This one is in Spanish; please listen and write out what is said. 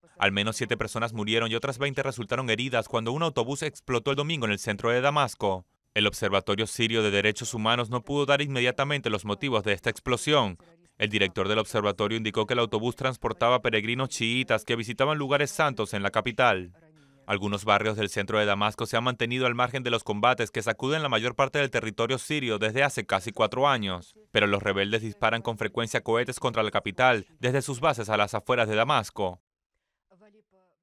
Pues, al menos siete personas murieron y otras 20 resultaron heridas cuando un autobús explotó el domingo en el centro de Damasco. El Observatorio Sirio de Derechos Humanos no pudo dar inmediatamente los motivos de esta explosión. El director del observatorio indicó que el autobús transportaba peregrinos chiitas que visitaban lugares santos en la capital. Algunos barrios del centro de Damasco se han mantenido al margen de los combates que sacuden la mayor parte del territorio sirio desde hace casi cuatro años, pero los rebeldes disparan con frecuencia cohetes contra la capital desde sus bases a las afueras de Damasco. либо